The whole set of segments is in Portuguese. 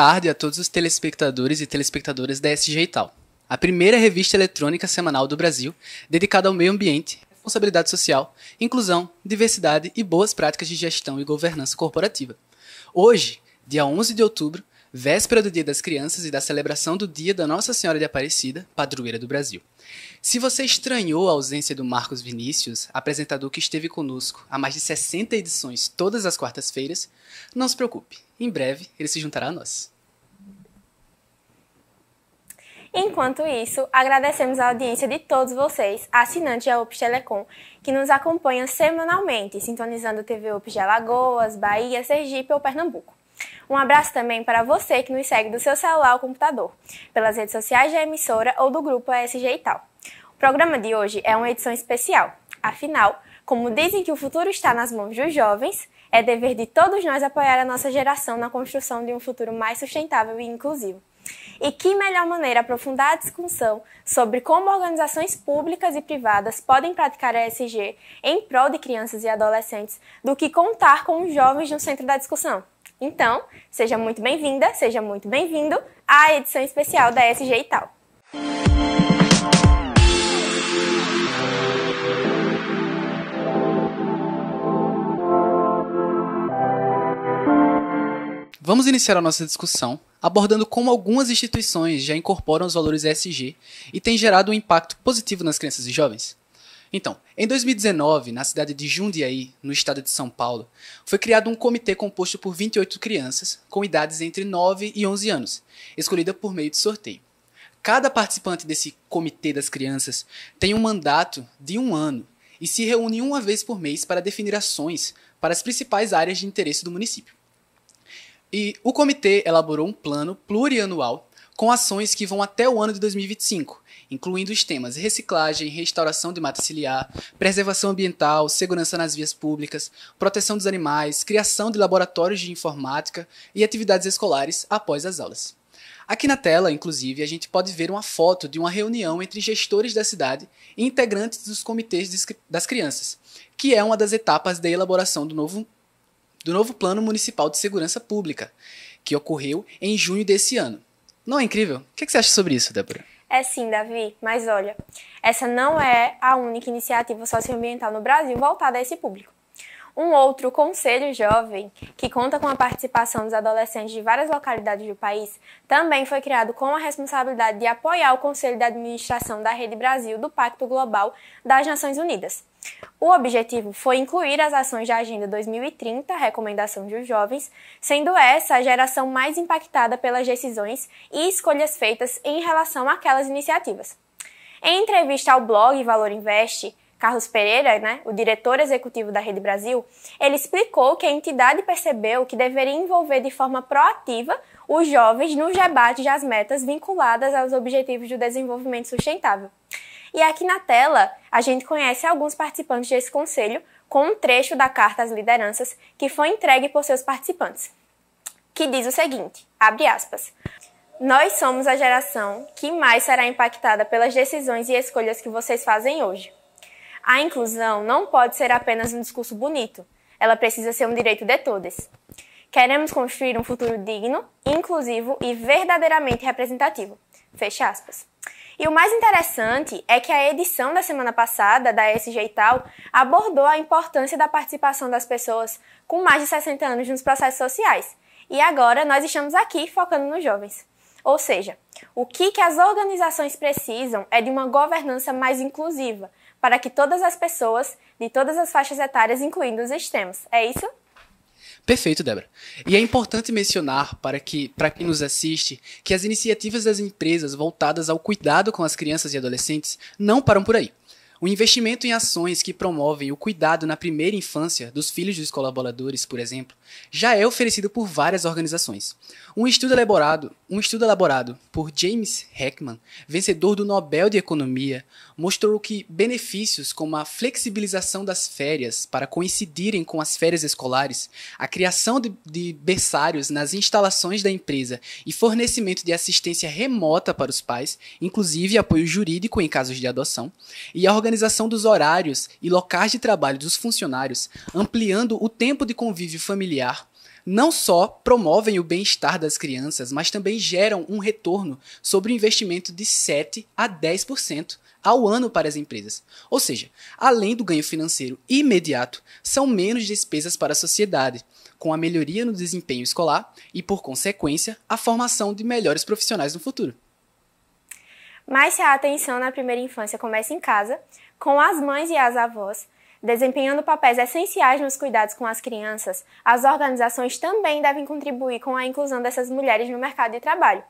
tarde a todos os telespectadores e telespectadoras da SG Tal, a primeira revista eletrônica semanal do Brasil dedicada ao meio ambiente, responsabilidade social, inclusão, diversidade e boas práticas de gestão e governança corporativa. Hoje, dia 11 de outubro, véspera do Dia das Crianças e da celebração do Dia da Nossa Senhora de Aparecida, padroeira do Brasil. Se você estranhou a ausência do Marcos Vinícius, apresentador que esteve conosco há mais de 60 edições todas as quartas-feiras, não se preocupe, em breve ele se juntará a nós. Enquanto isso, agradecemos a audiência de todos vocês, assinantes da UPS Telecom, que nos acompanham semanalmente, sintonizando TV UPS de Alagoas, Bahia, Sergipe ou Pernambuco. Um abraço também para você que nos segue do seu celular ou computador, pelas redes sociais da emissora ou do grupo ESG e tal. O programa de hoje é uma edição especial. Afinal, como dizem que o futuro está nas mãos dos jovens, é dever de todos nós apoiar a nossa geração na construção de um futuro mais sustentável e inclusivo. E que melhor maneira aprofundar a discussão sobre como organizações públicas e privadas podem praticar a ESG em prol de crianças e adolescentes do que contar com os jovens no centro da discussão. Então, seja muito bem-vinda, seja muito bem-vindo à edição especial da ESG e tal. Vamos iniciar a nossa discussão abordando como algumas instituições já incorporam os valores ESG e tem gerado um impacto positivo nas crianças e jovens. Então, em 2019, na cidade de Jundiaí, no estado de São Paulo, foi criado um comitê composto por 28 crianças com idades entre 9 e 11 anos, escolhida por meio de sorteio. Cada participante desse comitê das crianças tem um mandato de um ano e se reúne uma vez por mês para definir ações para as principais áreas de interesse do município. E o comitê elaborou um plano plurianual com ações que vão até o ano de 2025, incluindo os temas reciclagem, restauração de mata ciliar, preservação ambiental, segurança nas vias públicas, proteção dos animais, criação de laboratórios de informática e atividades escolares após as aulas. Aqui na tela, inclusive, a gente pode ver uma foto de uma reunião entre gestores da cidade e integrantes dos comitês das crianças, que é uma das etapas da elaboração do novo do novo Plano Municipal de Segurança Pública, que ocorreu em junho desse ano. Não é incrível? O é que você acha sobre isso, Débora? É sim, Davi, mas olha, essa não é a única iniciativa socioambiental no Brasil voltada a esse público. Um outro Conselho Jovem, que conta com a participação dos adolescentes de várias localidades do país, também foi criado com a responsabilidade de apoiar o Conselho de Administração da Rede Brasil do Pacto Global das Nações Unidas, o objetivo foi incluir as ações da Agenda 2030, Recomendação dos Jovens, sendo essa a geração mais impactada pelas decisões e escolhas feitas em relação àquelas iniciativas. Em entrevista ao blog Valor Invest, Carlos Pereira, né, o diretor executivo da Rede Brasil, ele explicou que a entidade percebeu que deveria envolver de forma proativa os jovens no debate das metas vinculadas aos Objetivos de Desenvolvimento Sustentável. E aqui na tela, a gente conhece alguns participantes desse conselho com um trecho da carta às lideranças que foi entregue por seus participantes, que diz o seguinte: abre aspas. Nós somos a geração que mais será impactada pelas decisões e escolhas que vocês fazem hoje. A inclusão não pode ser apenas um discurso bonito, ela precisa ser um direito de todas. Queremos construir um futuro digno, inclusivo e verdadeiramente representativo. Fecha aspas. E o mais interessante é que a edição da semana passada da SG Tal abordou a importância da participação das pessoas com mais de 60 anos nos processos sociais. E agora nós estamos aqui focando nos jovens. Ou seja, o que, que as organizações precisam é de uma governança mais inclusiva, para que todas as pessoas, de todas as faixas etárias, incluindo os extremos. É isso? Perfeito, Débora. E é importante mencionar para que para quem nos assiste que as iniciativas das empresas voltadas ao cuidado com as crianças e adolescentes não param por aí. O investimento em ações que promovem o cuidado na primeira infância dos filhos dos colaboradores, por exemplo, já é oferecido por várias organizações. Um estudo elaborado, um estudo elaborado por James Heckman, vencedor do Nobel de Economia, mostrou que benefícios como a flexibilização das férias para coincidirem com as férias escolares, a criação de, de berçários nas instalações da empresa e fornecimento de assistência remota para os pais, inclusive apoio jurídico em casos de adoção, e a organização dos horários e locais de trabalho dos funcionários, ampliando o tempo de convívio familiar não só promovem o bem-estar das crianças, mas também geram um retorno sobre o investimento de 7 a 10% ao ano para as empresas. Ou seja, além do ganho financeiro imediato, são menos despesas para a sociedade, com a melhoria no desempenho escolar e, por consequência, a formação de melhores profissionais no futuro. Mas se a atenção na primeira infância começa em casa, com as mães e as avós, desempenhando papéis essenciais nos cuidados com as crianças, as organizações também devem contribuir com a inclusão dessas mulheres no mercado de trabalho.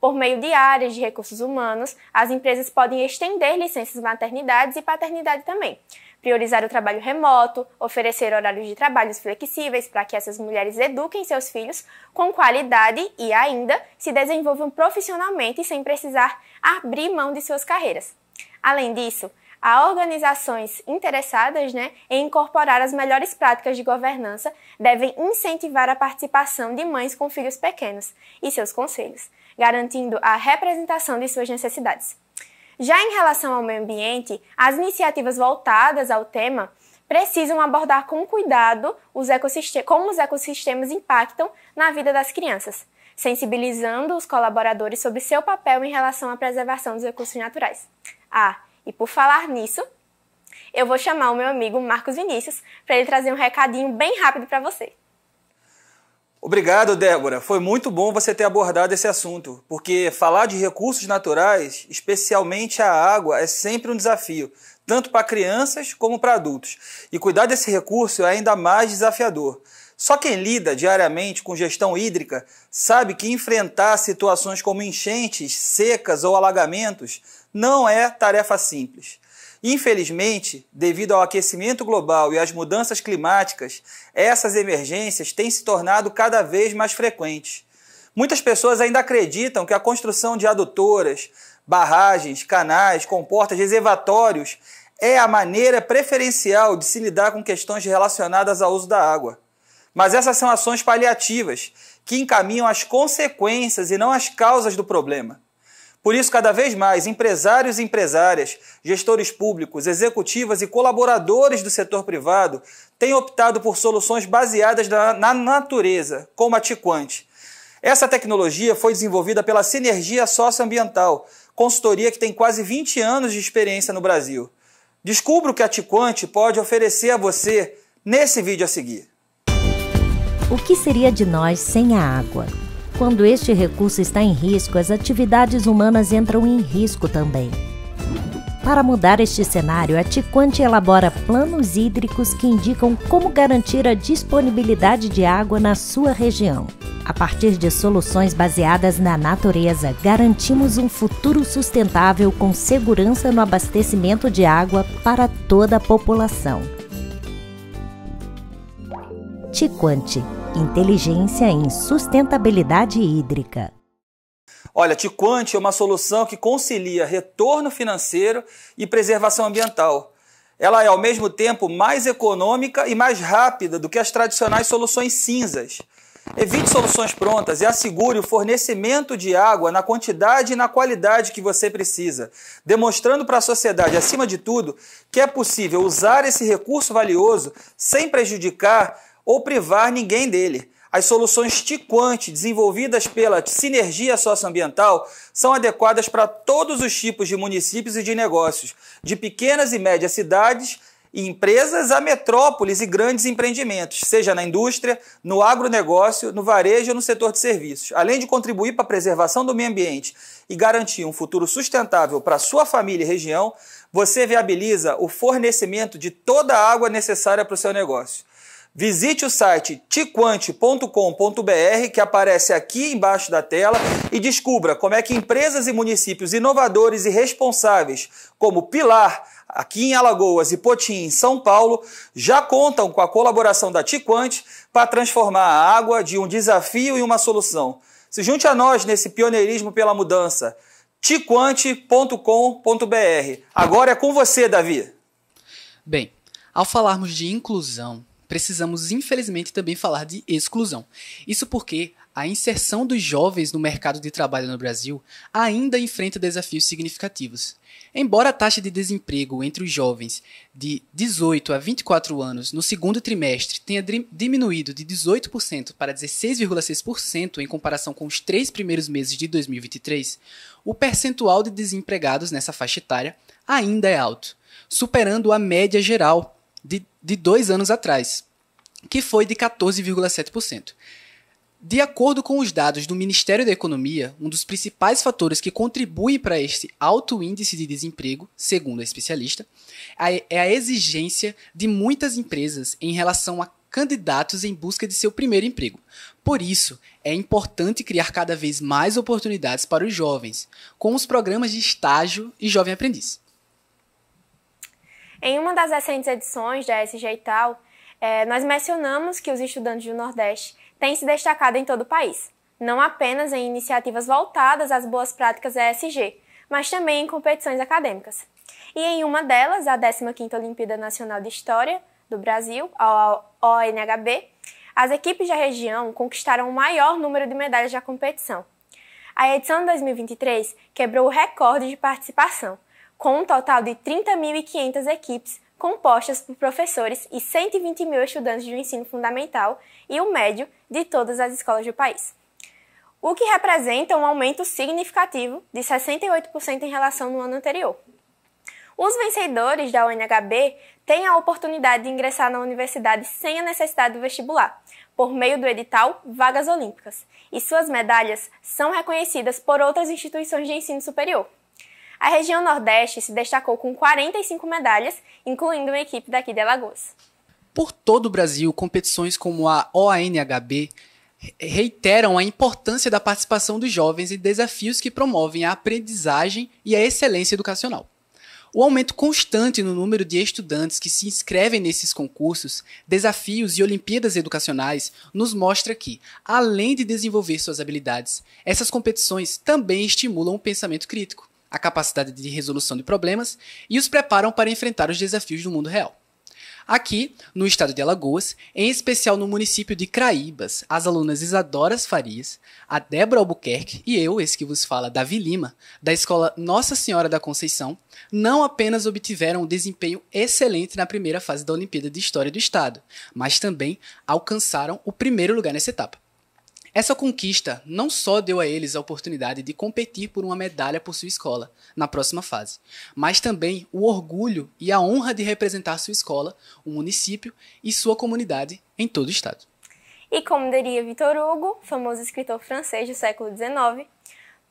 Por meio de áreas de recursos humanos, as empresas podem estender licenças maternidades e paternidade também, priorizar o trabalho remoto, oferecer horários de trabalho flexíveis para que essas mulheres eduquem seus filhos com qualidade e ainda se desenvolvam profissionalmente sem precisar abrir mão de suas carreiras. Além disso, há organizações interessadas né, em incorporar as melhores práticas de governança devem incentivar a participação de mães com filhos pequenos e seus conselhos garantindo a representação de suas necessidades. Já em relação ao meio ambiente, as iniciativas voltadas ao tema precisam abordar com cuidado os como os ecossistemas impactam na vida das crianças, sensibilizando os colaboradores sobre seu papel em relação à preservação dos recursos naturais. Ah, e por falar nisso, eu vou chamar o meu amigo Marcos Vinícius para ele trazer um recadinho bem rápido para você. Obrigado, Débora. Foi muito bom você ter abordado esse assunto, porque falar de recursos naturais, especialmente a água, é sempre um desafio, tanto para crianças como para adultos. E cuidar desse recurso é ainda mais desafiador. Só quem lida diariamente com gestão hídrica sabe que enfrentar situações como enchentes, secas ou alagamentos não é tarefa simples. Infelizmente, devido ao aquecimento global e às mudanças climáticas, essas emergências têm se tornado cada vez mais frequentes. Muitas pessoas ainda acreditam que a construção de adutoras, barragens, canais, comportas, reservatórios é a maneira preferencial de se lidar com questões relacionadas ao uso da água. Mas essas são ações paliativas que encaminham as consequências e não as causas do problema. Por isso, cada vez mais, empresários e empresárias, gestores públicos, executivas e colaboradores do setor privado têm optado por soluções baseadas na, na natureza, como a Tiquante. Essa tecnologia foi desenvolvida pela Sinergia Socioambiental, consultoria que tem quase 20 anos de experiência no Brasil. Descubra o que a Tiquante pode oferecer a você nesse vídeo a seguir. O que seria de nós sem a água? Quando este recurso está em risco, as atividades humanas entram em risco também. Para mudar este cenário, a Ticante elabora planos hídricos que indicam como garantir a disponibilidade de água na sua região. A partir de soluções baseadas na natureza, garantimos um futuro sustentável com segurança no abastecimento de água para toda a população. Ticante Inteligência em sustentabilidade hídrica. Olha, Tiquante é uma solução que concilia retorno financeiro e preservação ambiental. Ela é ao mesmo tempo mais econômica e mais rápida do que as tradicionais soluções cinzas. Evite soluções prontas e assegure o fornecimento de água na quantidade e na qualidade que você precisa, demonstrando para a sociedade, acima de tudo, que é possível usar esse recurso valioso sem prejudicar ou privar ninguém dele. As soluções TICUANT desenvolvidas pela Sinergia Socioambiental são adequadas para todos os tipos de municípios e de negócios, de pequenas e médias cidades e empresas a metrópoles e grandes empreendimentos, seja na indústria, no agronegócio, no varejo ou no setor de serviços, além de contribuir para a preservação do meio ambiente e garantir um futuro sustentável para sua família e região, você viabiliza o fornecimento de toda a água necessária para o seu negócio. Visite o site tiquante.com.br que aparece aqui embaixo da tela e descubra como é que empresas e municípios inovadores e responsáveis, como Pilar, aqui em Alagoas e Potim, em São Paulo, já contam com a colaboração da Tiquante para transformar a água de um desafio em uma solução. Se junte a nós nesse pioneirismo pela mudança. tiquante.com.br. Agora é com você, Davi. Bem, ao falarmos de inclusão, precisamos infelizmente também falar de exclusão. Isso porque a inserção dos jovens no mercado de trabalho no Brasil ainda enfrenta desafios significativos. Embora a taxa de desemprego entre os jovens de 18 a 24 anos no segundo trimestre tenha diminuído de 18% para 16,6% em comparação com os três primeiros meses de 2023, o percentual de desempregados nessa faixa etária ainda é alto, superando a média geral de, de dois anos atrás, que foi de 14,7%. De acordo com os dados do Ministério da Economia, um dos principais fatores que contribui para este alto índice de desemprego, segundo a especialista, é a exigência de muitas empresas em relação a candidatos em busca de seu primeiro emprego. Por isso, é importante criar cada vez mais oportunidades para os jovens, com os programas de estágio e jovem aprendiz. Em uma das recentes edições da SG Tal, é, nós mencionamos que os estudantes do Nordeste têm se destacado em todo o país, não apenas em iniciativas voltadas às boas práticas ESG, mas também em competições acadêmicas. E em uma delas, a 15ª Olimpíada Nacional de História do Brasil, a ONHB, as equipes da região conquistaram o maior número de medalhas da competição. A edição de 2023 quebrou o recorde de participação, com um total de 30.500 equipes compostas por professores e 120 mil estudantes do ensino fundamental e o médio de todas as escolas do país. O que representa um aumento significativo de 68% em relação no ano anterior. Os vencedores da UNHB têm a oportunidade de ingressar na universidade sem a necessidade do vestibular, por meio do edital Vagas Olímpicas, e suas medalhas são reconhecidas por outras instituições de ensino superior. A região Nordeste se destacou com 45 medalhas, incluindo uma equipe daqui de Alagoas. Por todo o Brasil, competições como a OANHB reiteram a importância da participação dos jovens e desafios que promovem a aprendizagem e a excelência educacional. O aumento constante no número de estudantes que se inscrevem nesses concursos, desafios e Olimpíadas educacionais nos mostra que, além de desenvolver suas habilidades, essas competições também estimulam o pensamento crítico a capacidade de resolução de problemas e os preparam para enfrentar os desafios do mundo real. Aqui, no estado de Alagoas, em especial no município de Craíbas, as alunas Isadoras Farias, a Débora Albuquerque e eu, esse que vos fala, Davi Lima, da escola Nossa Senhora da Conceição, não apenas obtiveram um desempenho excelente na primeira fase da Olimpíada de História do Estado, mas também alcançaram o primeiro lugar nessa etapa. Essa conquista não só deu a eles a oportunidade de competir por uma medalha por sua escola na próxima fase, mas também o orgulho e a honra de representar sua escola, o município e sua comunidade em todo o estado. E como diria Victor Hugo, famoso escritor francês do século XIX,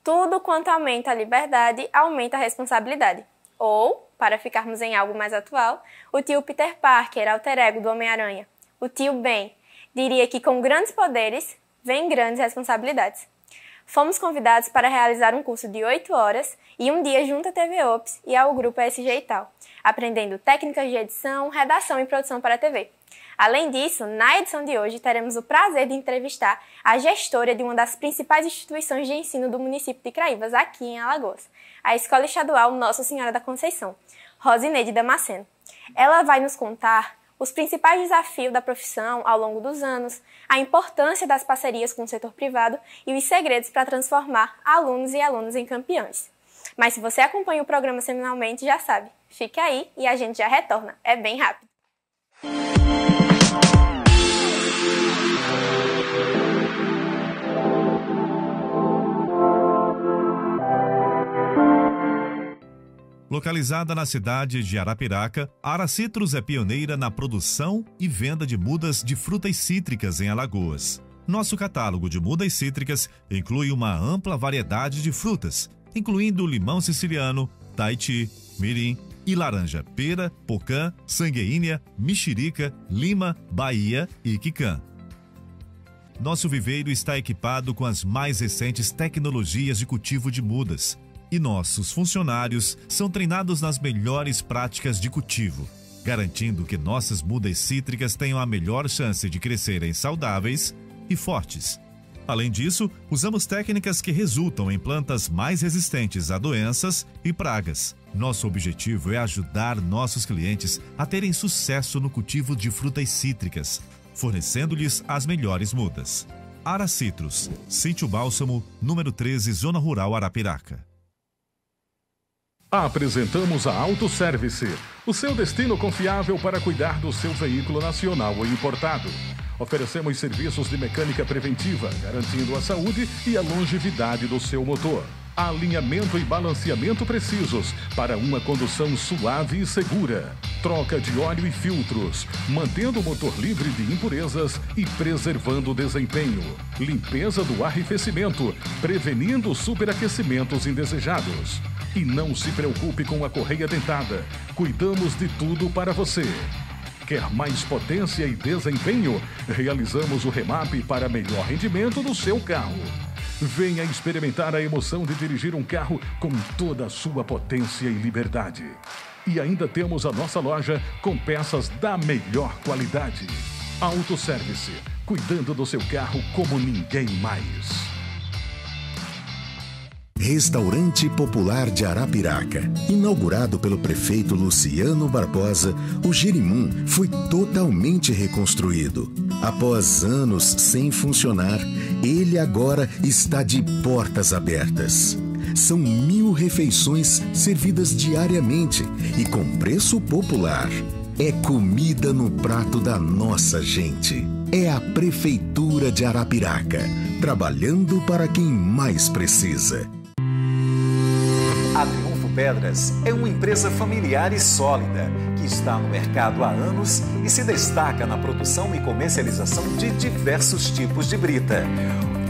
tudo quanto aumenta a liberdade aumenta a responsabilidade. Ou, para ficarmos em algo mais atual, o tio Peter Parker, alter ego do Homem-Aranha, o tio Ben, diria que com grandes poderes vem grandes responsabilidades. Fomos convidados para realizar um curso de 8 horas e um dia junto à TV Ops e ao grupo SG tal, aprendendo técnicas de edição, redação e produção para a TV. Além disso, na edição de hoje teremos o prazer de entrevistar a gestora de uma das principais instituições de ensino do município de Craivas, aqui em Alagoas, a Escola Estadual Nossa Senhora da Conceição, Rosineide Damasceno. Ela vai nos contar os principais desafios da profissão ao longo dos anos, a importância das parcerias com o setor privado e os segredos para transformar alunos e alunas em campeões. Mas se você acompanha o programa semanalmente, já sabe, Fique aí e a gente já retorna, é bem rápido. Localizada na cidade de Arapiraca, Aracitros é pioneira na produção e venda de mudas de frutas cítricas em Alagoas. Nosso catálogo de mudas cítricas inclui uma ampla variedade de frutas, incluindo limão siciliano, taiti, mirim e laranja pera, pocã, sangueínea, mexerica, lima, bahia e quicã. Nosso viveiro está equipado com as mais recentes tecnologias de cultivo de mudas, e nossos funcionários são treinados nas melhores práticas de cultivo, garantindo que nossas mudas cítricas tenham a melhor chance de crescerem saudáveis e fortes. Além disso, usamos técnicas que resultam em plantas mais resistentes a doenças e pragas. Nosso objetivo é ajudar nossos clientes a terem sucesso no cultivo de frutas cítricas, fornecendo-lhes as melhores mudas. Ara Citrus, Sítio Bálsamo, número 13, Zona Rural Arapiraca. Apresentamos a Auto Service, o seu destino confiável para cuidar do seu veículo nacional ou importado. Oferecemos serviços de mecânica preventiva, garantindo a saúde e a longevidade do seu motor. Alinhamento e balanceamento precisos para uma condução suave e segura. Troca de óleo e filtros, mantendo o motor livre de impurezas e preservando o desempenho. Limpeza do arrefecimento, prevenindo superaquecimentos indesejados. E não se preocupe com a correia dentada. Cuidamos de tudo para você. Quer mais potência e desempenho? Realizamos o remap para melhor rendimento do seu carro. Venha experimentar a emoção de dirigir um carro com toda a sua potência e liberdade. E ainda temos a nossa loja com peças da melhor qualidade. Autoservice, cuidando do seu carro como ninguém mais. Restaurante Popular de Arapiraca. Inaugurado pelo prefeito Luciano Barbosa, o Jerimum foi totalmente reconstruído. Após anos sem funcionar, ele agora está de portas abertas. São mil refeições servidas diariamente e com preço popular. É comida no prato da nossa gente. É a Prefeitura de Arapiraca, trabalhando para quem mais precisa. Pedras é uma empresa familiar e sólida que está no mercado há anos e se destaca na produção e comercialização de diversos tipos de brita.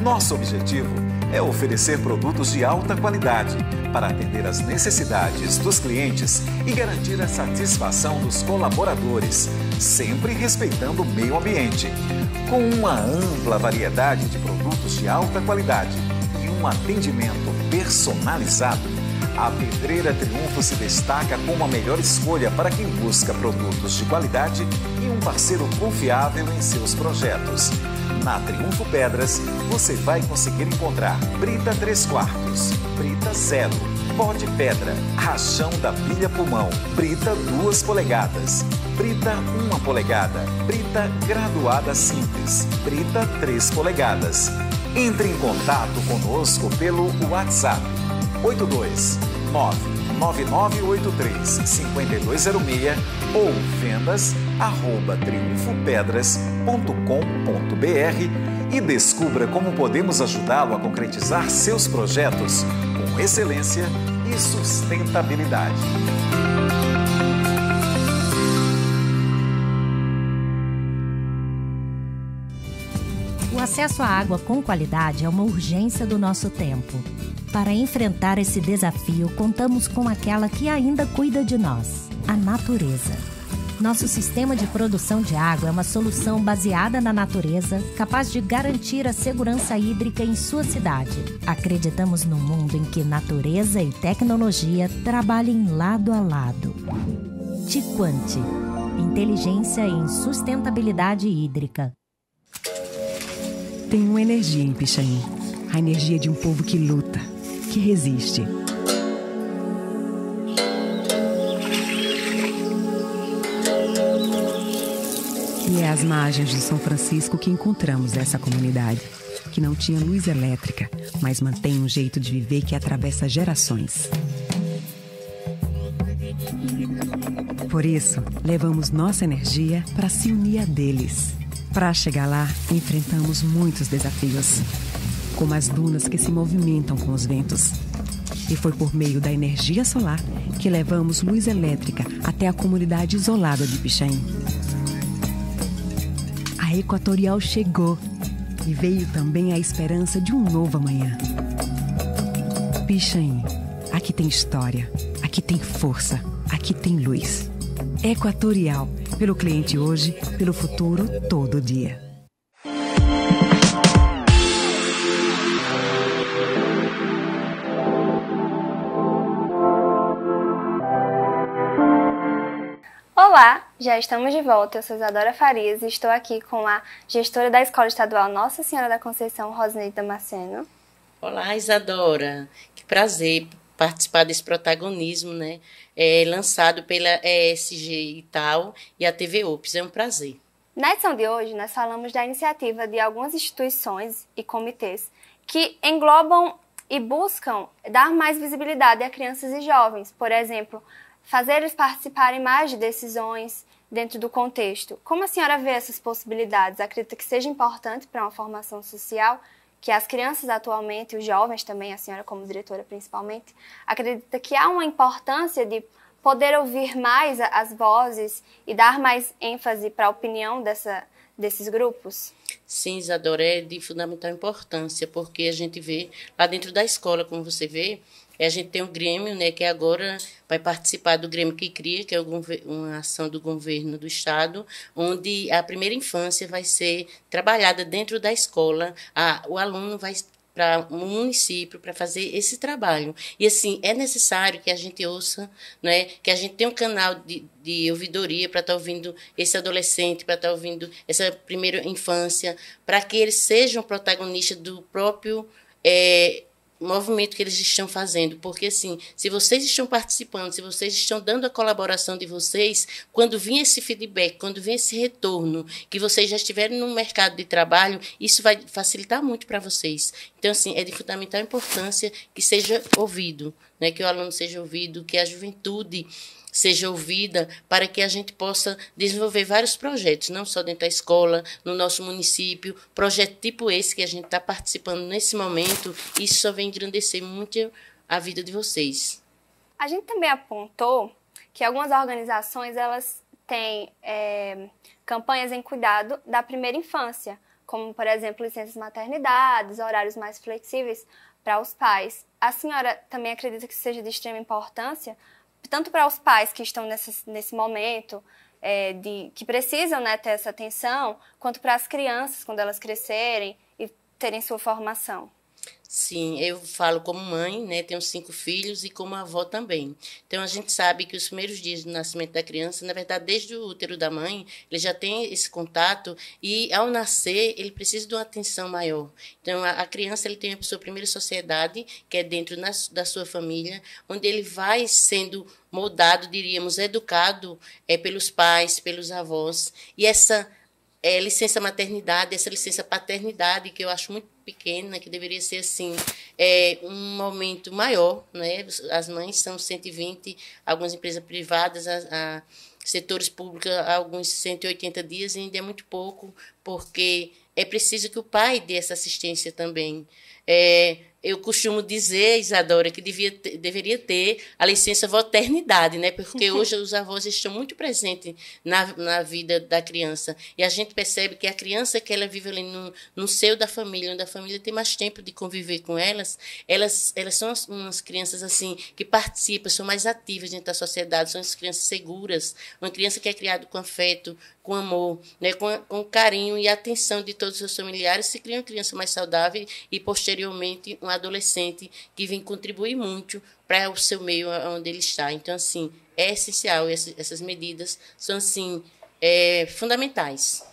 Nosso objetivo é oferecer produtos de alta qualidade para atender às necessidades dos clientes e garantir a satisfação dos colaboradores, sempre respeitando o meio ambiente. Com uma ampla variedade de produtos de alta qualidade e um atendimento personalizado, a Pedreira Triunfo se destaca como a melhor escolha para quem busca produtos de qualidade e um parceiro confiável em seus projetos. Na Triunfo Pedras, você vai conseguir encontrar brita 3 quartos, brita zero, pó de pedra, rachão da pilha pulmão, brita 2 polegadas, brita 1 polegada, brita graduada simples, brita 3 polegadas. Entre em contato conosco pelo WhatsApp 82999835206 ou vendas arroba triunfopedras.com.br e descubra como podemos ajudá-lo a concretizar seus projetos com excelência e sustentabilidade. O acesso à água com qualidade é uma urgência do nosso tempo. Para enfrentar esse desafio, contamos com aquela que ainda cuida de nós, a natureza. Nosso sistema de produção de água é uma solução baseada na natureza, capaz de garantir a segurança hídrica em sua cidade. Acreditamos num mundo em que natureza e tecnologia trabalhem lado a lado. Tiquante Inteligência em sustentabilidade hídrica. Tenho energia em Pichain a energia de um povo que luta que resiste. E é às margens de São Francisco que encontramos essa comunidade, que não tinha luz elétrica, mas mantém um jeito de viver que atravessa gerações. Por isso, levamos nossa energia para se unir a deles. Para chegar lá, enfrentamos muitos desafios como as dunas que se movimentam com os ventos. E foi por meio da energia solar que levamos luz elétrica até a comunidade isolada de Pichain. A Equatorial chegou e veio também a esperança de um novo amanhã. Pichain, aqui tem história, aqui tem força, aqui tem luz. Equatorial, pelo cliente hoje, pelo futuro todo dia. Já estamos de volta, eu sou Isadora Farias e estou aqui com a gestora da Escola Estadual Nossa Senhora da Conceição, Rosneide Damasceno. Olá, Isadora. Que prazer participar desse protagonismo, né? É, lançado pela ESG e tal e a TV UPS. É um prazer. Na edição de hoje, nós falamos da iniciativa de algumas instituições e comitês que englobam e buscam dar mais visibilidade a crianças e jovens. Por exemplo, fazer eles participarem mais de decisões, dentro do contexto. Como a senhora vê essas possibilidades? Acredita que seja importante para uma formação social que as crianças atualmente, os jovens também, a senhora como diretora principalmente, acredita que há uma importância de poder ouvir mais as vozes e dar mais ênfase para a opinião dessa, desses grupos? Sim, Isadora, é de fundamental importância, porque a gente vê lá dentro da escola, como você vê, é, a gente tem um Grêmio, né, que agora vai participar do Grêmio que cria, que é uma ação do governo do estado, onde a primeira infância vai ser trabalhada dentro da escola, a, o aluno vai para o um município para fazer esse trabalho. E assim, é necessário que a gente ouça, né, que a gente tenha um canal de, de ouvidoria para estar tá ouvindo esse adolescente, para estar tá ouvindo essa primeira infância, para que eles sejam protagonistas do próprio é, movimento que eles estão fazendo, porque assim, se vocês estão participando, se vocês estão dando a colaboração de vocês, quando vir esse feedback, quando vir esse retorno que vocês já estiverem no mercado de trabalho, isso vai facilitar muito para vocês. Então assim, é de fundamental importância que seja ouvido, né, que o aluno seja ouvido, que a juventude seja ouvida para que a gente possa desenvolver vários projetos, não só dentro da escola, no nosso município, projeto tipo esse que a gente está participando nesse momento, isso só vem engrandecer muito a vida de vocês. A gente também apontou que algumas organizações elas têm é, campanhas em cuidado da primeira infância, como por exemplo licenças maternidades, horários mais flexíveis para os pais. A senhora também acredita que seja de extrema importância? tanto para os pais que estão nesse, nesse momento, é, de, que precisam né, ter essa atenção, quanto para as crianças quando elas crescerem e terem sua formação. Sim, eu falo como mãe, né? Tenho cinco filhos e como avó também. Então a gente sabe que os primeiros dias do nascimento da criança, na verdade, desde o útero da mãe, ele já tem esse contato e ao nascer ele precisa de uma atenção maior. Então a, a criança ele tem a sua primeira sociedade, que é dentro na, da sua família, onde ele vai sendo moldado, diríamos, educado é pelos pais, pelos avós e essa é, licença maternidade, essa licença paternidade que eu acho muito pequena, que deveria ser assim, é, um aumento maior. Né? As mães são 120, algumas empresas privadas, a, a setores públicos, alguns 180 dias, ainda é muito pouco, porque é preciso que o pai dê essa assistência também. É, eu costumo dizer, Isadora, que devia ter, deveria ter a licença maternidade, né? Porque hoje os avós estão muito presentes na, na vida da criança. E a gente percebe que a criança que ela vive ali no, no seio da família, onde a família tem mais tempo de conviver com elas, elas, elas são as, umas crianças, assim, que participam, são mais ativas dentro da sociedade, são as crianças seguras. Uma criança que é criada com afeto, com amor, né? com, com carinho e atenção de todos os seus familiares, se cria uma criança mais saudável e, posteriormente, um adolescente que vem contribuir muito para o seu meio onde ele está. Então, assim, é essencial, essas medidas são, assim, é, fundamentais.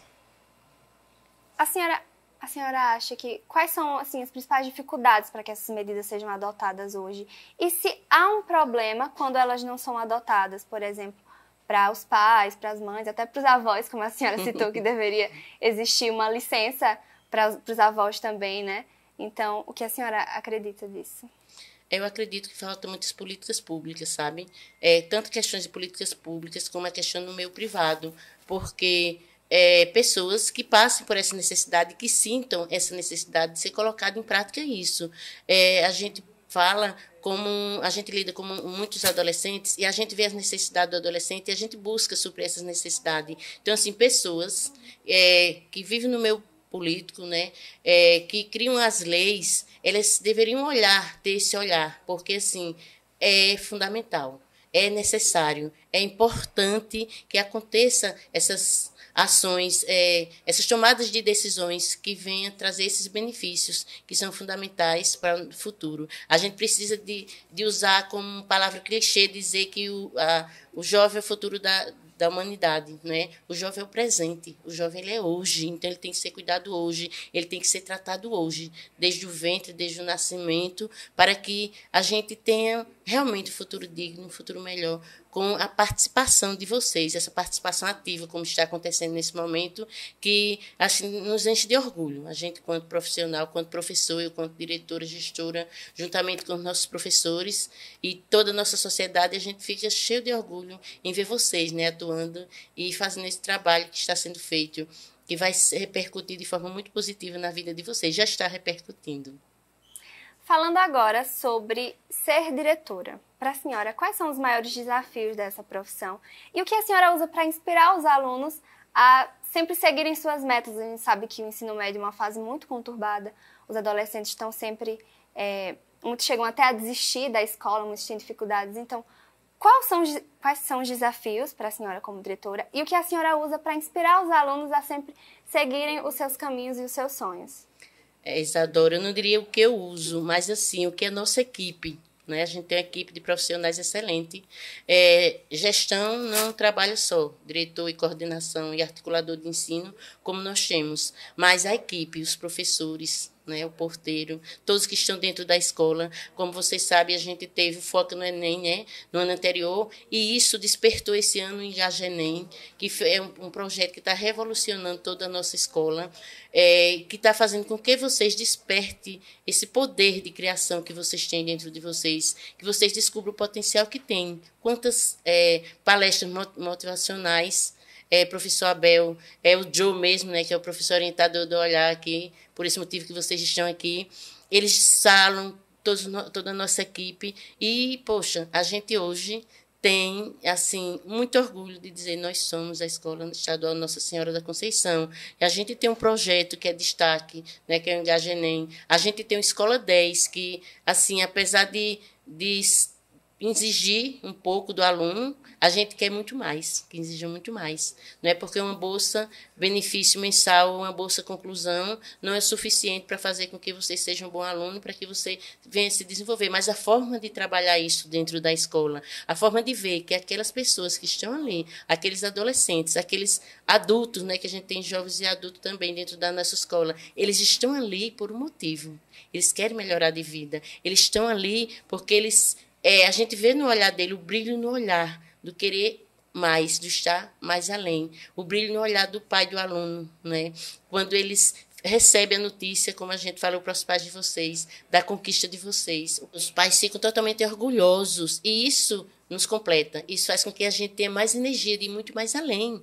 A senhora, a senhora acha que quais são assim as principais dificuldades para que essas medidas sejam adotadas hoje? E se há um problema quando elas não são adotadas, por exemplo, para os pais, para as mães, até para os avós, como a senhora citou que deveria existir uma licença para os avós também, né? Então, o que a senhora acredita disso? Eu acredito que faltam muitas políticas públicas, sabe? É, tanto questões de políticas públicas como a questão no meio privado, porque é, pessoas que passem por essa necessidade, que sintam essa necessidade de ser colocado em prática isso. É, a gente fala como a gente lida com muitos adolescentes e a gente vê as necessidades do adolescente e a gente busca suprir essas necessidades. Então, assim, pessoas é, que vivem no meu político, né, é, que criam as leis, elas deveriam olhar, ter esse olhar, porque assim é fundamental, é necessário, é importante que aconteça essas ações, é, essas tomadas de decisões que venham trazer esses benefícios que são fundamentais para o futuro. A gente precisa de, de usar como palavra clichê dizer que o, a, o jovem é o futuro da, da humanidade, né? O jovem é o presente, o jovem ele é hoje, então ele tem que ser cuidado hoje, ele tem que ser tratado hoje, desde o ventre, desde o nascimento, para que a gente tenha realmente um futuro digno, um futuro melhor, com a participação de vocês, essa participação ativa, como está acontecendo nesse momento, que assim, nos enche de orgulho. A gente, quanto profissional, quanto professor, eu, quanto diretora, gestora, juntamente com os nossos professores e toda a nossa sociedade, a gente fica cheio de orgulho em ver vocês né, atuando e fazendo esse trabalho que está sendo feito, que vai repercutir de forma muito positiva na vida de vocês, já está repercutindo. Falando agora sobre ser diretora. Para a senhora, quais são os maiores desafios dessa profissão e o que a senhora usa para inspirar os alunos a sempre seguirem suas metas? A gente sabe que o ensino médio é uma fase muito conturbada, os adolescentes estão sempre. É, muitos chegam até a desistir da escola, muitos têm dificuldades. Então, quais são, quais são os desafios para a senhora como diretora e o que a senhora usa para inspirar os alunos a sempre seguirem os seus caminhos e os seus sonhos? é, Isadora, eu não diria o que eu uso, mas assim, o que a é nossa equipe. Né? A gente tem uma equipe de profissionais excelente. É, gestão não trabalha só, diretor e coordenação e articulador de ensino, como nós temos, mas a equipe, os professores, né, o porteiro, todos que estão dentro da escola. Como vocês sabem, a gente teve foco no Enem né, no ano anterior, e isso despertou esse ano em Gagenem, que é um, um projeto que está revolucionando toda a nossa escola, é, que está fazendo com que vocês despertem esse poder de criação que vocês têm dentro de vocês, que vocês descubram o potencial que tem, quantas é, palestras motivacionais é, professor Abel, é o Joe mesmo, né, que é o professor orientador do Olhar aqui, por esse motivo que vocês estão aqui. Eles salam todos, toda a nossa equipe e, poxa, a gente hoje tem, assim, muito orgulho de dizer nós somos a Escola Estadual Nossa Senhora da Conceição. E a gente tem um projeto que é destaque, né, que é o Engagenem. A gente tem o Escola 10, que, assim, apesar de, de exigir um pouco do aluno, a gente quer muito mais, que exija muito mais. Não é porque uma bolsa benefício mensal ou uma bolsa conclusão não é suficiente para fazer com que você seja um bom aluno, para que você venha se desenvolver. Mas a forma de trabalhar isso dentro da escola, a forma de ver que aquelas pessoas que estão ali, aqueles adolescentes, aqueles adultos, né, que a gente tem jovens e adultos também dentro da nossa escola, eles estão ali por um motivo. Eles querem melhorar de vida. Eles estão ali porque eles é, a gente vê no olhar dele o brilho no olhar do querer mais, do estar mais além. O brilho no olhar do pai do aluno, né? Quando eles recebem a notícia, como a gente falou para os pais de vocês, da conquista de vocês. Os pais ficam totalmente orgulhosos e isso nos completa. Isso faz com que a gente tenha mais energia de ir muito mais além.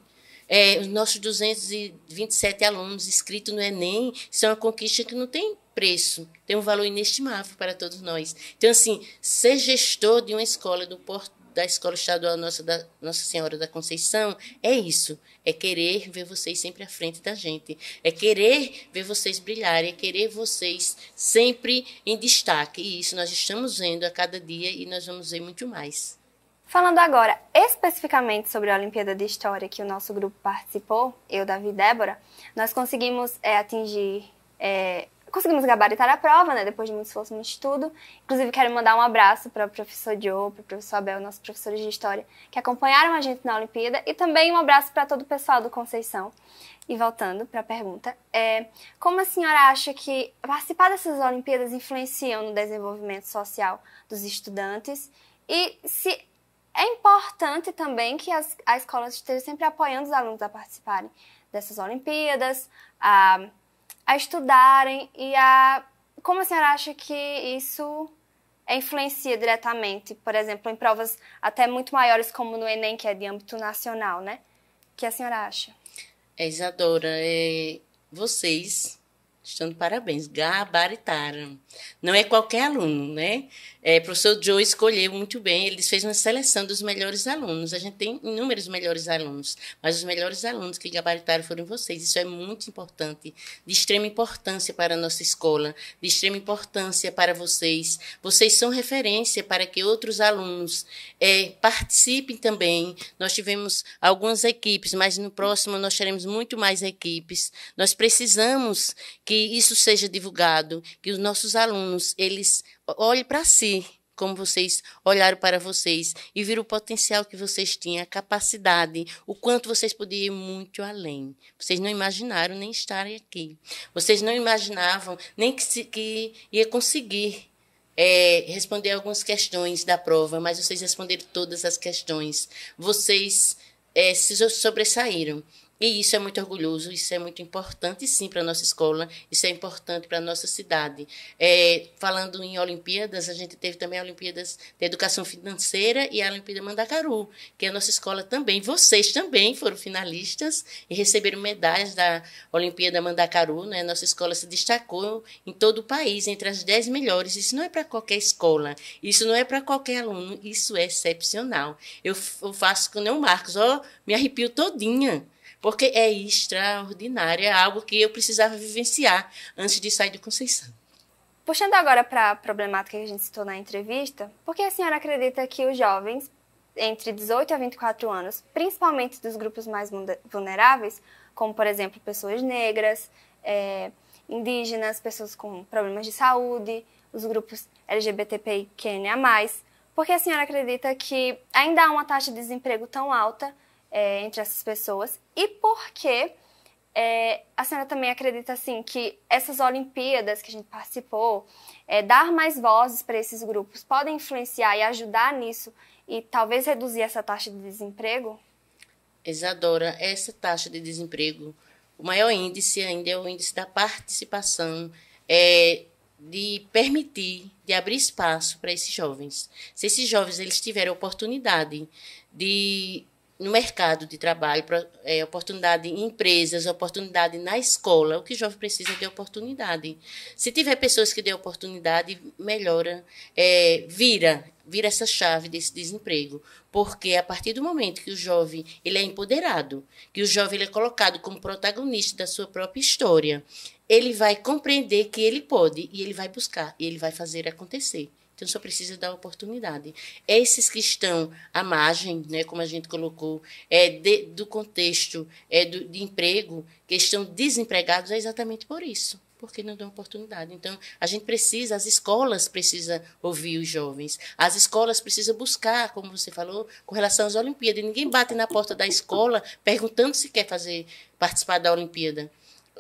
É, os nossos 227 alunos inscritos no Enem são uma conquista que não tem preço, tem um valor inestimável para todos nós. Então, assim, ser gestor de uma escola do Porto da Escola Estadual Nossa, da Nossa Senhora da Conceição é isso. É querer ver vocês sempre à frente da gente. É querer ver vocês brilharem. É querer vocês sempre em destaque. E isso nós estamos vendo a cada dia e nós vamos ver muito mais. Falando agora especificamente sobre a Olimpíada de História que o nosso grupo participou, eu, Davi e Débora, nós conseguimos é, atingir é, conseguimos gabaritar a prova, né? Depois de muito esforço, muito estudo. Inclusive, quero mandar um abraço para o professor Joe, para o professor Abel, nossos professores de história, que acompanharam a gente na Olimpíada. E também um abraço para todo o pessoal do Conceição. E voltando para a pergunta, é, como a senhora acha que participar dessas Olimpíadas influenciam no desenvolvimento social dos estudantes? E se é importante também que as, a escola esteja sempre apoiando os alunos a participarem dessas Olimpíadas, a a estudarem e a. Como a senhora acha que isso influencia diretamente, por exemplo, em provas até muito maiores, como no Enem, que é de âmbito nacional, né? O que a senhora acha? É, Isadora, é... vocês Estão de parabéns, gabaritaram. Não é qualquer aluno, né? É, o professor Joe escolheu muito bem, ele fez uma seleção dos melhores alunos. A gente tem inúmeros melhores alunos, mas os melhores alunos que gabaritaram foram vocês. Isso é muito importante, de extrema importância para a nossa escola, de extrema importância para vocês. Vocês são referência para que outros alunos é, participem também. Nós tivemos algumas equipes, mas no próximo nós teremos muito mais equipes. Nós precisamos que que isso seja divulgado, que os nossos alunos eles olhem para si, como vocês olharam para vocês e viram o potencial que vocês tinham, a capacidade, o quanto vocês podiam ir muito além. Vocês não imaginaram nem estarem aqui. Vocês não imaginavam nem que, se, que ia conseguir é, responder algumas questões da prova, mas vocês responderam todas as questões. Vocês é, se sobressaíram. E isso é muito orgulhoso, isso é muito importante, sim, para a nossa escola, isso é importante para a nossa cidade. É, falando em Olimpíadas, a gente teve também a Olimpíadas de Educação Financeira e a Olimpíada Mandacaru, que a nossa escola também, vocês também foram finalistas e receberam medalhas da Olimpíada Mandacaru. Né? Nossa escola se destacou em todo o país, entre as dez melhores. Isso não é para qualquer escola, isso não é para qualquer aluno, isso é excepcional. Eu, eu faço com o Marcos, ó, me arrepio todinha porque é extraordinário, é algo que eu precisava vivenciar antes de sair de Conceição. Puxando agora para a problemática que a gente citou na entrevista, por que a senhora acredita que os jovens entre 18 a 24 anos, principalmente dos grupos mais vulneráveis, como por exemplo pessoas negras, é, indígenas, pessoas com problemas de saúde, os grupos LGBTQIA+, que a senhora acredita que ainda há uma taxa de desemprego tão alta é, entre essas pessoas e porque é, a senhora também acredita assim que essas Olimpíadas que a gente participou, é, dar mais vozes para esses grupos podem influenciar e ajudar nisso e talvez reduzir essa taxa de desemprego? Isadora, essa taxa de desemprego, o maior índice ainda é o índice da participação, é, de permitir, de abrir espaço para esses jovens. Se esses jovens eles tiverem oportunidade de no mercado de trabalho, é, oportunidade em empresas, oportunidade na escola. O que o jovem precisa de é oportunidade. Se tiver pessoas que dê oportunidade, melhora, é, vira, vira essa chave desse desemprego, porque a partir do momento que o jovem ele é empoderado, que o jovem ele é colocado como protagonista da sua própria história, ele vai compreender que ele pode e ele vai buscar e ele vai fazer acontecer. Então só precisa dar oportunidade. Esses que estão à margem, né, como a gente colocou, é de, do contexto é do, de emprego, que estão desempregados é exatamente por isso porque não dão oportunidade. Então, a gente precisa, as escolas precisam ouvir os jovens, as escolas precisam buscar, como você falou, com relação às Olimpíadas. Ninguém bate na porta da escola perguntando se quer fazer participar da Olimpíada.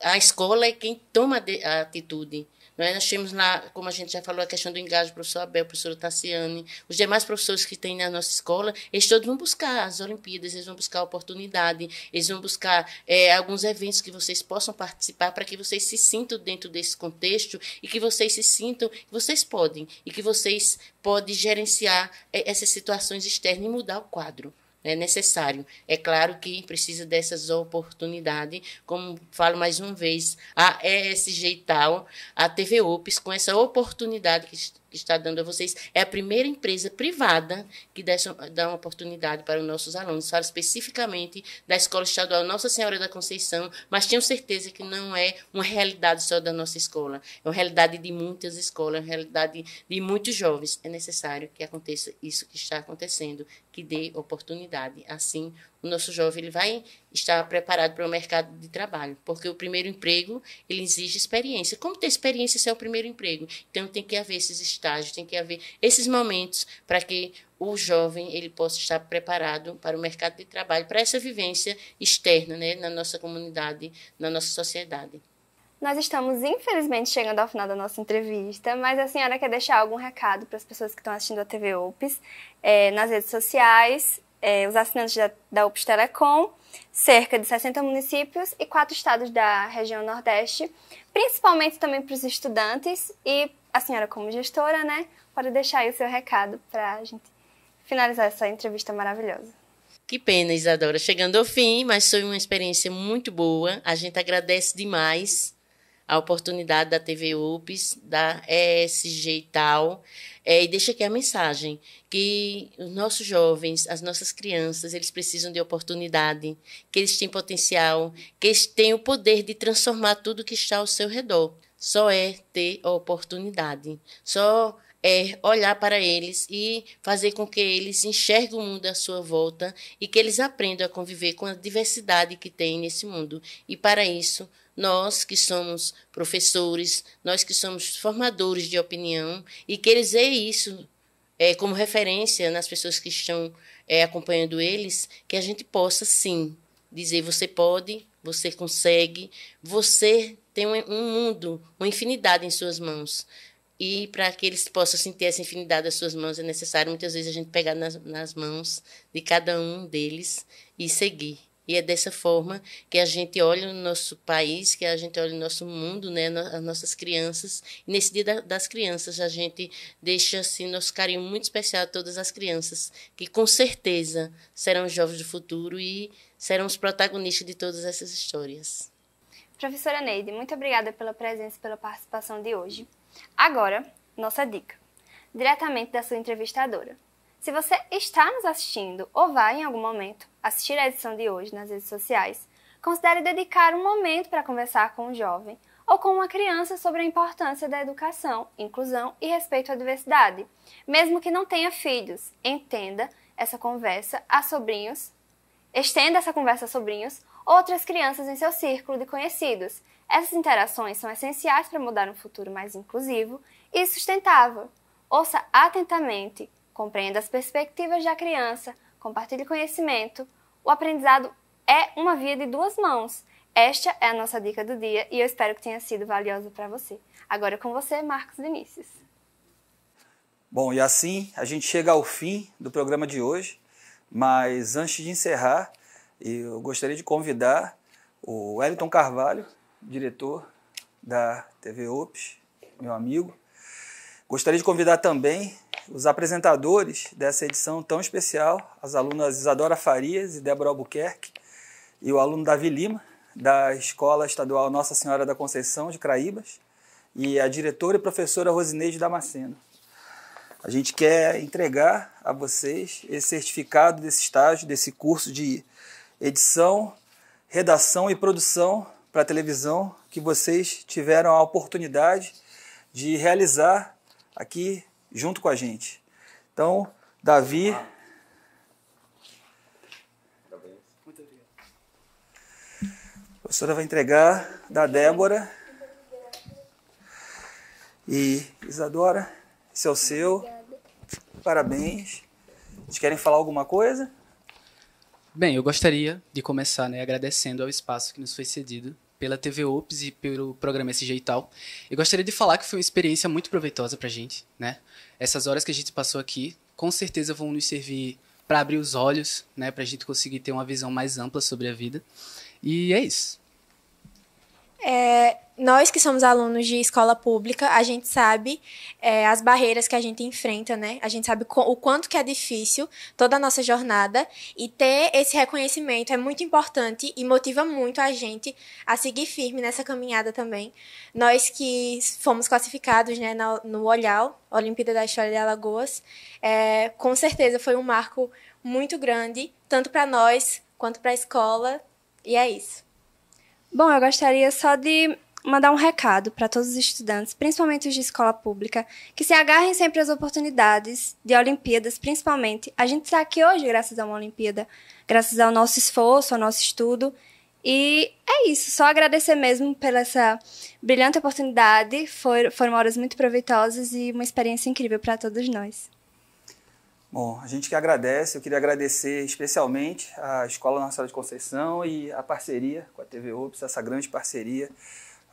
A escola é quem toma a atitude. Né? Nós temos lá, como a gente já falou, a questão do engajo, o professor Abel, o professor Tassiane, os demais professores que tem na nossa escola, eles todos vão buscar as Olimpíadas, eles vão buscar oportunidade, eles vão buscar é, alguns eventos que vocês possam participar para que vocês se sintam dentro desse contexto e que vocês se sintam que vocês podem e que vocês podem gerenciar é, essas situações externas e mudar o quadro é necessário. É claro que precisa dessas oportunidades, como falo mais uma vez, a ESG e tal, a TV UPS, com essa oportunidade que que está dando a vocês. É a primeira empresa privada que deixa, dá uma oportunidade para os nossos alunos. Falo especificamente da Escola Estadual Nossa Senhora da Conceição, mas tenho certeza que não é uma realidade só da nossa escola. É uma realidade de muitas escolas, é uma realidade de muitos jovens. É necessário que aconteça isso que está acontecendo, que dê oportunidade. Assim, o nosso jovem ele vai estar preparado para o mercado de trabalho, porque o primeiro emprego ele exige experiência. Como ter experiência se é o primeiro emprego? Então tem que haver esses estágios, tem que haver esses momentos para que o jovem ele possa estar preparado para o mercado de trabalho, para essa vivência externa, né, na nossa comunidade, na nossa sociedade. Nós estamos, infelizmente, chegando ao final da nossa entrevista, mas a senhora quer deixar algum recado para as pessoas que estão assistindo a TV UPS, é, eh, nas redes sociais é, os assinantes da, da UPS Telecom, cerca de 60 municípios e quatro estados da região Nordeste, principalmente também para os estudantes. E a senhora, como gestora, né, pode deixar aí o seu recado para a gente finalizar essa entrevista maravilhosa. Que pena, Isadora. Chegando ao fim, mas foi uma experiência muito boa. A gente agradece demais a oportunidade da TV UPS, da ESG e tal. É, e deixa aqui a mensagem que os nossos jovens, as nossas crianças, eles precisam de oportunidade, que eles têm potencial, que eles têm o poder de transformar tudo que está ao seu redor. Só é ter a oportunidade. Só é olhar para eles e fazer com que eles enxerguem o mundo à sua volta e que eles aprendam a conviver com a diversidade que tem nesse mundo. E para isso, nós que somos professores, nós que somos formadores de opinião e que eles vejam isso é, como referência nas pessoas que estão é, acompanhando eles, que a gente possa sim dizer: você pode, você consegue, você tem um mundo, uma infinidade em suas mãos. E para que eles possam sentir essa infinidade das suas mãos, é necessário muitas vezes a gente pegar nas, nas mãos de cada um deles e seguir. E é dessa forma que a gente olha o nosso país, que a gente olha o nosso mundo, né, as nossas crianças. E nesse dia das crianças, a gente deixa assim nosso carinho muito especial a todas as crianças, que com certeza serão os jovens do futuro e serão os protagonistas de todas essas histórias. Professora Neide, muito obrigada pela presença e pela participação de hoje. Agora, nossa dica, diretamente da sua entrevistadora. Se você está nos assistindo ou vai em algum momento assistir a edição de hoje nas redes sociais, considere dedicar um momento para conversar com um jovem ou com uma criança sobre a importância da educação, inclusão e respeito à diversidade. Mesmo que não tenha filhos, entenda essa conversa a sobrinhos, estenda essa conversa a sobrinhos, outras crianças em seu círculo de conhecidos essas interações são essenciais para mudar um futuro mais inclusivo e sustentável. Ouça atentamente, compreenda as perspectivas da criança, compartilhe conhecimento. O aprendizado é uma via de duas mãos. Esta é a nossa dica do dia e eu espero que tenha sido valiosa para você. Agora é com você, Marcos Vinícius. Bom, e assim a gente chega ao fim do programa de hoje, mas antes de encerrar, eu gostaria de convidar o Wellington Carvalho diretor da TV Ops, meu amigo. Gostaria de convidar também os apresentadores dessa edição tão especial, as alunas Isadora Farias e Débora Albuquerque, e o aluno Davi Lima, da Escola Estadual Nossa Senhora da Conceição de Craíbas, e a diretora e professora Rosineide Damasceno. A gente quer entregar a vocês esse certificado desse estágio, desse curso de edição, redação e produção para a televisão que vocês tiveram a oportunidade de realizar aqui junto com a gente. Então, Davi. A professora vai entregar da Débora. E Isadora, esse é o seu. Parabéns. Vocês querem falar alguma coisa? Bem, eu gostaria de começar né, agradecendo ao espaço que nos foi cedido pela TV Ops e pelo programa SG e tal. Eu gostaria de falar que foi uma experiência muito proveitosa para a gente, né? Essas horas que a gente passou aqui, com certeza vão nos servir para abrir os olhos, né, a gente conseguir ter uma visão mais ampla sobre a vida. E é isso. É, nós que somos alunos de escola pública, a gente sabe é, as barreiras que a gente enfrenta, né? A gente sabe o quanto que é difícil toda a nossa jornada e ter esse reconhecimento é muito importante e motiva muito a gente a seguir firme nessa caminhada também. Nós que fomos classificados né, no, no Olhal, Olimpíada da História de Alagoas, é, com certeza foi um marco muito grande, tanto para nós quanto para a escola, e é isso. Bom, eu gostaria só de mandar um recado para todos os estudantes, principalmente os de escola pública, que se agarrem sempre às oportunidades de Olimpíadas, principalmente. A gente está aqui hoje graças a uma Olimpíada, graças ao nosso esforço, ao nosso estudo. E é isso, só agradecer mesmo pela essa brilhante oportunidade. Foi, foram horas muito proveitosas e uma experiência incrível para todos nós. Bom, a gente que agradece, eu queria agradecer especialmente à Escola Nacional de Conceição e a parceria com a TV UPS, essa grande parceria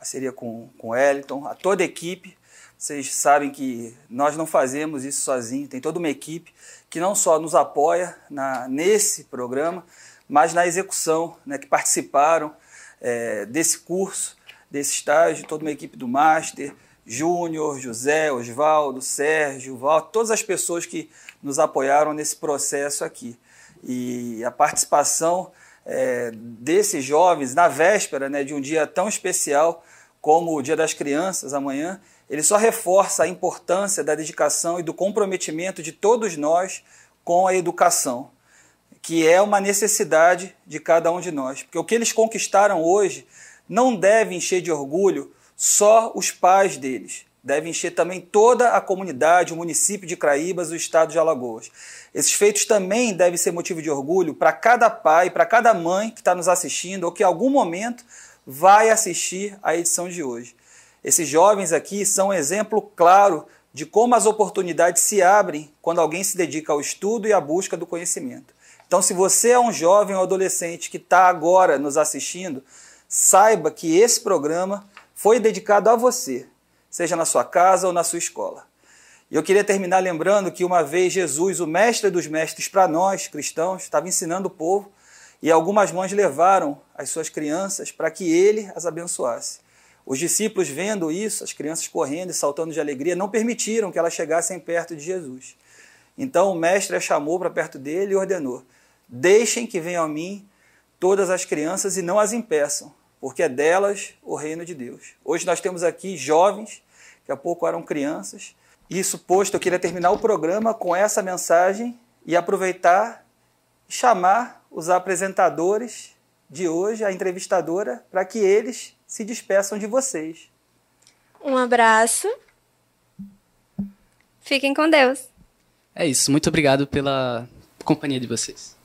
parceria com, com o Wellington, a toda a equipe. Vocês sabem que nós não fazemos isso sozinho, tem toda uma equipe que não só nos apoia na, nesse programa, mas na execução, né, que participaram é, desse curso, desse estágio, toda uma equipe do Master, Júnior, José, Oswaldo, Sérgio, Val, todas as pessoas que nos apoiaram nesse processo aqui. E a participação é, desses jovens na véspera né, de um dia tão especial como o Dia das Crianças, amanhã, ele só reforça a importância da dedicação e do comprometimento de todos nós com a educação, que é uma necessidade de cada um de nós. Porque o que eles conquistaram hoje não deve encher de orgulho só os pais deles, deve encher também toda a comunidade, o município de Craíbas e o estado de Alagoas. Esses feitos também devem ser motivo de orgulho para cada pai, para cada mãe que está nos assistindo ou que em algum momento vai assistir à edição de hoje. Esses jovens aqui são um exemplo claro de como as oportunidades se abrem quando alguém se dedica ao estudo e à busca do conhecimento. Então, se você é um jovem ou adolescente que está agora nos assistindo, saiba que esse programa foi dedicado a você seja na sua casa ou na sua escola. E eu queria terminar lembrando que uma vez Jesus, o mestre dos mestres para nós cristãos, estava ensinando o povo e algumas mães levaram as suas crianças para que ele as abençoasse. Os discípulos, vendo isso, as crianças correndo e saltando de alegria, não permitiram que elas chegassem perto de Jesus. Então o mestre a chamou para perto dele e ordenou: Deixem que venham a mim todas as crianças e não as impeçam, porque é delas o reino de Deus. Hoje nós temos aqui jovens, que há pouco eram crianças. Isso posto, eu queria terminar o programa com essa mensagem e aproveitar e chamar os apresentadores de hoje, a entrevistadora, para que eles se despeçam de vocês. Um abraço. Fiquem com Deus. É isso. Muito obrigado pela companhia de vocês.